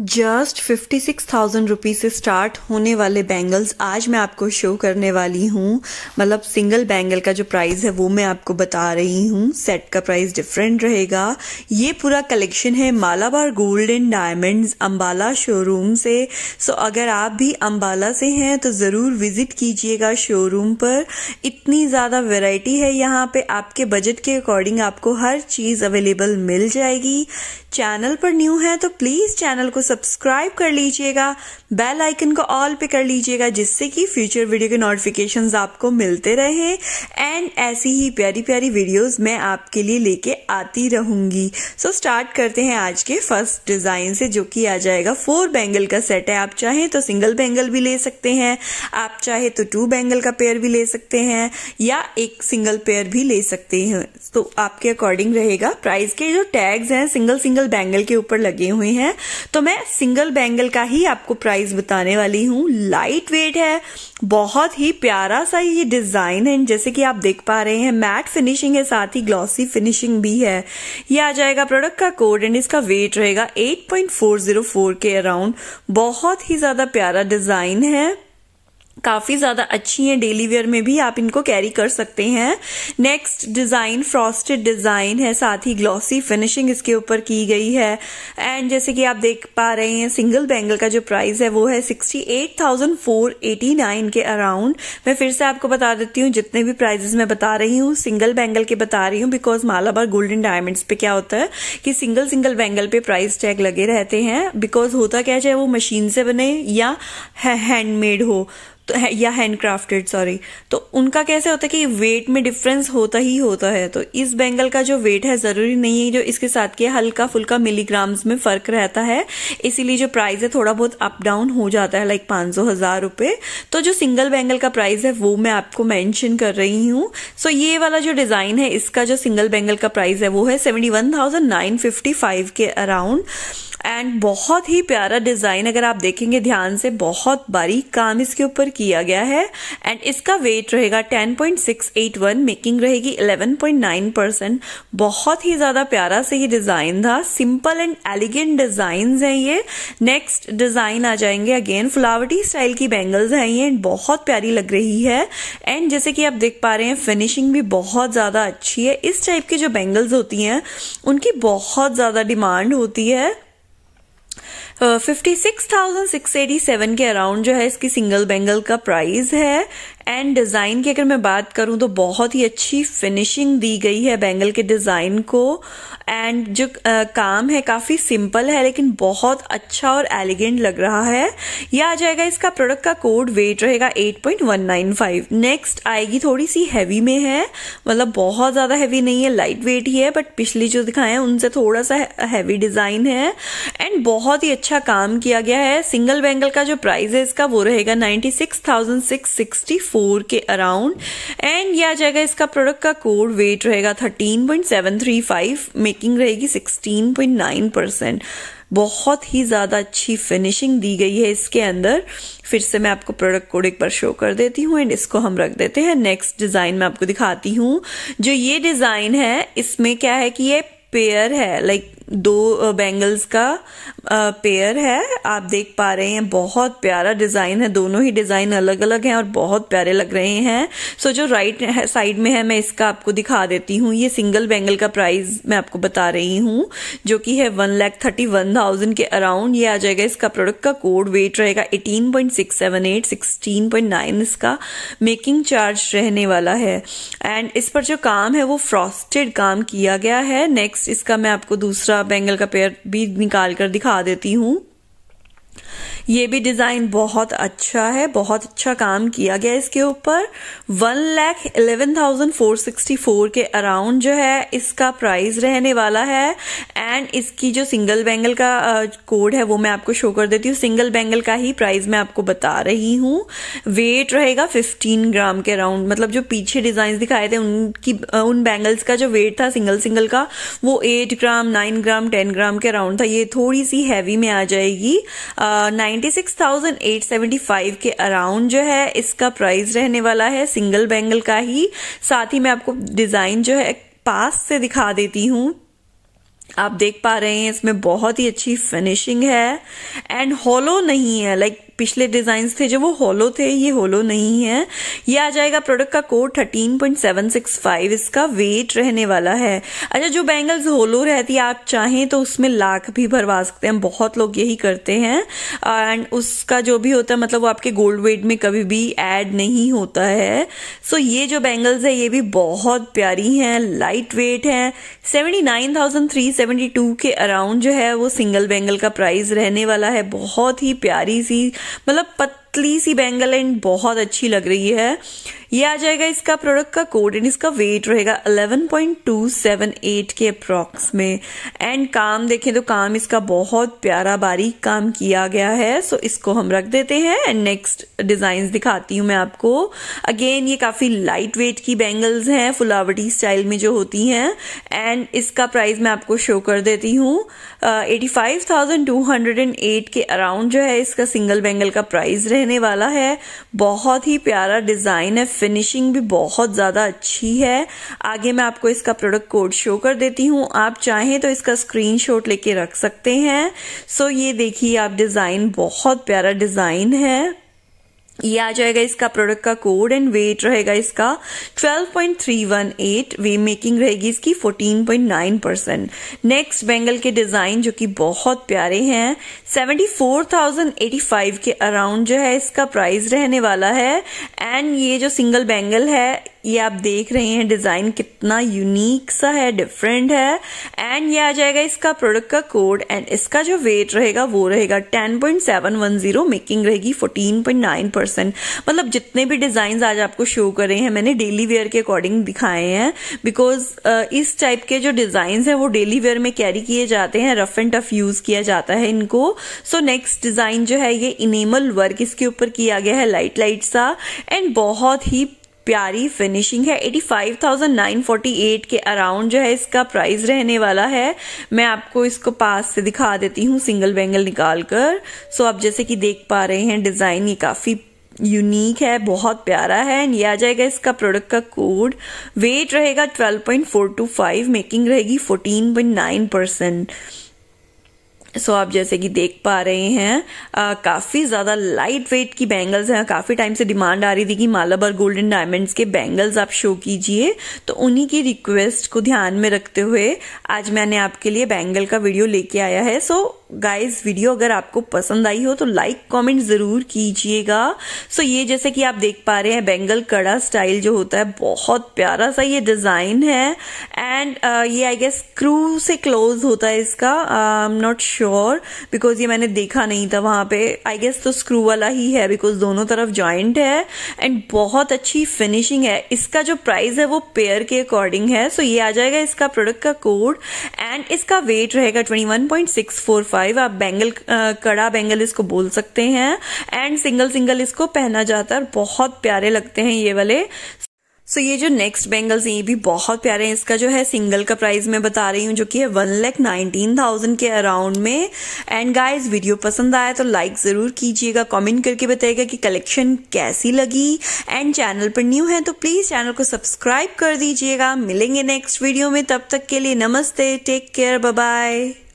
just fifty six thousand rupees से start होने वाले बैंगल्स आज मैं आपको शो करने वाली हूँ मतलब सिंगल बैंगल का जो प्राइस है वो मैं आपको बता रही हूँ सेट का प्राइस डिफरेंट रहेगा ये पूरा कलेक्शन है Malabar gold and diamond Ambala showroom से सो अगर आप भी अम्बाला से हैं तो ज़रूर विज़िट कीजिएगा शोरूम पर इतनी ज़्यादा वेराइटी है यहाँ पर आपके बजट के अकॉर्डिंग आपको हर चीज़ अवेलेबल मिल जाएगी चैनल पर न्यू है तो प्लीज़ चैनल को सब्सक्राइब कर लीजिएगा बेल आइकन को ऑल पे कर लीजिएगा जिससे कि फ्यूचर वीडियो के नोटिफिकेशन आपको मिलते रहे एंड ऐसी ही प्यारी प्यारी वीडियोज मैं आपके लिए लेके आती रहूंगी सो so, स्टार्ट करते हैं आज के फर्स्ट डिजाइन से जो कि आ जाएगा फोर बैंगल का सेट है आप चाहें तो सिंगल बैंगल भी ले सकते हैं आप चाहे तो टू बैंगल का पेयर भी ले सकते हैं या एक सिंगल पेयर भी ले सकते हैं तो आपके अकॉर्डिंग रहेगा प्राइस के जो टैग्स हैं सिंगल सिंगल बैंगल के ऊपर लगे हुए हैं तो मैं मैं सिंगल बैंगल का ही आपको प्राइस बताने वाली हूँ लाइट वेट है बहुत ही प्यारा सा ये डिजाइन है जैसे कि आप देख पा रहे हैं मैट फिनिशिंग है साथ ही ग्लॉसी फिनिशिंग भी है ये आ जाएगा प्रोडक्ट का कोड एंड इसका वेट रहेगा 8.404 के अराउंड बहुत ही ज्यादा प्यारा डिजाइन है काफ़ी ज़्यादा अच्छी है डेली वेयर में भी आप इनको कैरी कर सकते हैं नेक्स्ट डिज़ाइन फ्रॉस्टेड डिज़ाइन है साथ ही ग्लॉसी फिनिशिंग इसके ऊपर की गई है एंड जैसे कि आप देख पा रहे हैं सिंगल बैंगल का जो प्राइस है वो है sixty eight thousand four eighty nine के अराउंड मैं फिर से आपको बता देती हूँ जितने भी प्राइजेस मैं बता रही हूँ सिंगल बैंगल के बता रही हूँ बिकॉज मालाबार गोल्डन डायमंड्स पे क्या होता है कि सिंगल सिंगल बैंगल पे प्राइस टैग लगे रहते हैं बिकॉज होता क्या चाहे वो मशीन से बने या हैंडमेड हो तो है, या हैंड क्राफ्टेड सॉरी तो उनका कैसे होता है कि वेट में डिफरेंस होता ही होता है तो इस बैंगल का जो वेट है ज़रूरी नहीं है जो इसके साथ के हल्का फुल्का मिलीग्राम्स में फ़र्क रहता है इसीलिए जो प्राइस है थोड़ा बहुत अप डाउन हो जाता है लाइक पाँच सौ हज़ार रुपये तो जो सिंगल बैंगल का प्राइस है वो मैं आपको मैंशन कर रही हूँ सो ये वाला जो डिज़ाइन है इसका जो सिंगल बैंगल का प्राइस है वो है seventy one thousand nine fifty five के अराउंड एंड बहुत ही प्यारा डिज़ाइन अगर आप देखेंगे ध्यान से बहुत बारीक काम इसके ऊपर किया गया है एंड इसका वेट रहेगा 10.681 मेकिंग रहेगी 11.9 परसेंट बहुत ही ज़्यादा प्यारा से ही डिज़ाइन था सिंपल एंड एलिगेंट डिज़ाइन है ये नेक्स्ट डिज़ाइन आ जाएंगे अगेन फ्लावर्टी स्टाइल की बैंगल्स हैं ये बहुत प्यारी लग रही है एंड जैसे कि आप देख पा रहे हैं फिनिशिंग भी बहुत ज़्यादा अच्छी है इस टाइप की जो बैंगल्स होती हैं उनकी बहुत ज़्यादा डिमांड होती है fifty six thousand six eighty seven के अराउंड जो है इसकी सिंगल बेंगल का प्राइस है एंड डिज़ाइन की अगर मैं बात करूँ तो बहुत ही अच्छी फिनिशिंग दी गई है बैंगल के डिज़ाइन को एंड जो आ, काम है काफ़ी सिंपल है लेकिन बहुत अच्छा और एलिगेंट लग रहा है यह आ जाएगा इसका प्रोडक्ट का कोड वेट रहेगा 8.195 नेक्स्ट आएगी थोड़ी सी हैवी में है मतलब बहुत ज़्यादा हैवी नहीं है लाइट वेट ही है बट पिछली जो दिखाए उनसे थोड़ा सा हैवी डिज़ाइन है एंड बहुत ही अच्छा काम किया गया है सिंगल बैंगल का जो प्राइस है इसका वो रहेगा ninety six thousand six sixty four के अराउंड एंड यह आ जाएगा इसका प्रोडक्ट का कोड वेट रहेगा thirteen point seven three five making रहेगी सिक्सटीन पॉइंट नाइन परसेंट बहुत ही ज़्यादा अच्छी फिनिशिंग दी गई है इसके अंदर फिर से मैं आपको प्रोडक्ट कोड एक बार शो कर देती हूँ एंड इसको हम रख देते हैं नेक्स्ट डिज़ाइन मैं आपको दिखाती हूँ जो ये डिज़ाइन है इसमें क्या है कि ये पेयर है लाइक दो बैंगल्स uh, का पेयर uh, है आप देख पा रहे हैं बहुत प्यारा डिज़ाइन है दोनों ही डिज़ाइन अलग अलग हैं और बहुत प्यारे लग रहे हैं सो so, जो राइट साइड में है मैं इसका आपको दिखा देती हूँ ये सिंगल बैंगल का प्राइस मैं आपको बता रही हूँ जो कि है one lakh thirty one thousand के अराउंड ये आ जाएगा इसका प्रोडक्ट का कोड वेट रहेगा eighteen point six seven eight sixteen point nine इसका मेकिंग चार्ज रहने वाला है एंड इस पर जो काम है वो फ्रॉस्टेड काम किया गया है नेक्स्ट नेक्स्ट इसका मैं आपको दूसरा बैंगल का पेयर भी निकाल कर दिखा देती हूँ ये भी डिज़ाइन बहुत अच्छा है बहुत अच्छा काम किया गया इसके ऊपर one lakh eleven thousand four sixty four के अराउंड जो है इसका प्राइस रहने वाला है एंड इसकी जो सिंगल बैंगल का कोड है वो मैं आपको शो कर देती हूँ सिंगल बैंगल का ही प्राइस मैं आपको बता रही हूँ वेट रहेगा फिफ्टीन ग्राम के अराउंड मतलब जो पीछे डिज़ाइन दिखाए थे उनकी उन बैंगल्स का जो वेट था सिंगल सिंगल का वो eight gram nine gram ten gram के अराउंड था ये थोड़ी सी हैवी में आ जाएगी नाइन 96,875 के अराउंड जो है इसका प्राइस रहने वाला है सिंगल बैंगल का ही साथ ही मैं आपको डिज़ाइन जो है पास से दिखा देती हूँ आप देख पा रहे हैं इसमें बहुत ही अच्छी फिनिशिंग है एंड होलो नहीं है लाइक like, पिछले डिजाइन थे जो वो होलो थे ये होलो नहीं है ये आ जाएगा प्रोडक्ट का कोड 13.765 इसका वेट रहने वाला है अच्छा जो बैंगल्स होलो रहती है आप चाहें तो उसमें लाख भी भरवा सकते हैं बहुत लोग यही करते हैं एंड उसका जो भी होता है मतलब वो आपके गोल्ड वेट में कभी भी एड नहीं होता है सो ये जो बैंगल्स है ये भी बहुत प्यारी है लाइट वेट है सेवेंटी के अराउंड जो है वो सिंगल बैंगल का प्राइस रहने वाला है बहुत ही प्यारी सी मतलब पतली सी बैंगल एंड बहुत अच्छी लग रही है ये आ जाएगा इसका प्रोडक्ट का कोड एंड इसका वेट रहेगा 11.278 के अप्रॉक्स में एंड काम देखें तो काम इसका बहुत प्यारा बारीक काम किया गया है सो so इसको हम रख देते हैं एंड नेक्स्ट डिजाइन दिखाती हूं मैं आपको अगेन ये काफी लाइट वेट की बैंगल्स हैं फुलावटी स्टाइल में जो होती हैं एंड इसका प्राइस मैं आपको शो कर देती हूँ एटी uh, के अराउंड जो है इसका सिंगल बैंगल का प्राइस रहे रहने वाला है बहुत ही प्यारा डिज़ाइन है फिनिशिंग भी बहुत ज़्यादा अच्छी है आगे मैं आपको इसका प्रोडक्ट कोड शो कर देती हूँ आप चाहें तो इसका स्क्रीन शॉट लेके रख सकते हैं सो ये देखिए आप डिज़ाइन बहुत प्यारा डिज़ाइन है ये आ जाएगा इसका प्रोडक्ट का कोड एंड वेट रहेगा इसका 12.318 वे मेकिंग रहेगी इसकी 14.9 परसेंट नेक्स्ट बेंगल के डिजाइन जो कि बहुत प्यारे हैं 74,085 के अराउंड जो है इसका प्राइस रहने वाला है एंड ये जो सिंगल बेंगल है ये आप देख रहे हैं डिजाइन कितना यूनिक सा है डिफरेंट है एंड ये आ जाएगा इसका प्रोडक्ट का कोड एंड इसका जो वेट रहेगा वो रहेगा 10.710 मेकिंग रहेगी 14.9 परसेंट परसेंट मतलब जितने भी डिज़ाइन आज आपको शो करे हैं मैंने डेली वेयर के अकॉर्डिंग दिखाए हैं बिकॉज uh, इस टाइप के जो डिज़ाइन है वो डेली वेयर में कैरी किए जाते हैं रफ एंड टफ यूज़ किया जाता है इनको सो नेक्स्ट डिज़ाइन जो है ये इनेमल वर्क इसके ऊपर किया गया है लाइट लाइट सा एंड बहुत ही प्यारी फिनिशिंग है 85,948 के अराउंड जो है इसका प्राइस रहने वाला है मैं आपको इसको पास से दिखा देती हूँ सिंगल बैंगल निकाल कर सो so आप जैसे कि देख पा रहे हैं डिज़ाइन ये काफ़ी यूनिक है बहुत प्यारा है एंड ये आ जाएगा इसका प्रोडक्ट का कोड वेट रहेगा 12.425 मेकिंग रहेगी 14.9 परसेंट सो so, आप जैसे कि देख पा रहे हैं आ, काफी ज्यादा लाइट वेट की बैंगल्स हैं काफी टाइम से डिमांड आ रही थी कि मालाबार गोल्डन डायमंड्स के बैंगल्स आप शो कीजिए तो उन्हीं की रिक्वेस्ट को ध्यान में रखते हुए आज मैंने आपके लिए बैंगल का वीडियो लेके आया है सो so, गाइस वीडियो अगर आपको पसंद आई हो तो लाइक कमेंट ज़रूर कीजिएगा सो so, ये जैसे कि आप देख पा रहे हैं बेंगल कड़ा स्टाइल जो होता है बहुत प्यारा सा ये डिज़ाइन है एंड uh, ये आई गेस क्रू से क्लोज होता है इसका I am not sure because ये मैंने देखा नहीं था वहां पे आई गेस तो स्क्रू वाला ही है बिकॉज दोनों तरफ ज्वाइंट है एंड बहुत अच्छी फिनिशिंग है इसका जो प्राइस है वो पेयर के अकॉर्डिंग है सो so, ये आ जाएगा इसका प्रोडक्ट का कोड एंड इसका वेट रहेगा twenty one point six four five five आप बैंगल कड़ा बैंगल इसको बोल सकते हैं एंड सिंगल सिंगल इसको पहना जाता है बहुत प्यारे लगते हैं ये वाले सो so, ये जो नेक्स्ट बैंगल्स हैं ये भी बहुत प्यारे हैं इसका जो है सिंगल का प्राइस मैं बता रही हूँ जो कि है वन लैख नाइनटीन थाउजेंड के अराउंड में एंड गाइस वीडियो पसंद आया तो लाइक ज़रूर कीजिएगा कमेंट करके बताइएगा कि कलेक्शन कैसी लगी एंड चैनल पर न्यू है तो प्लीज़ चैनल को सब्सक्राइब कर दीजिएगा मिलेंगे नेक्स्ट वीडियो में तब तक के लिए नमस्ते टेक केयर बाय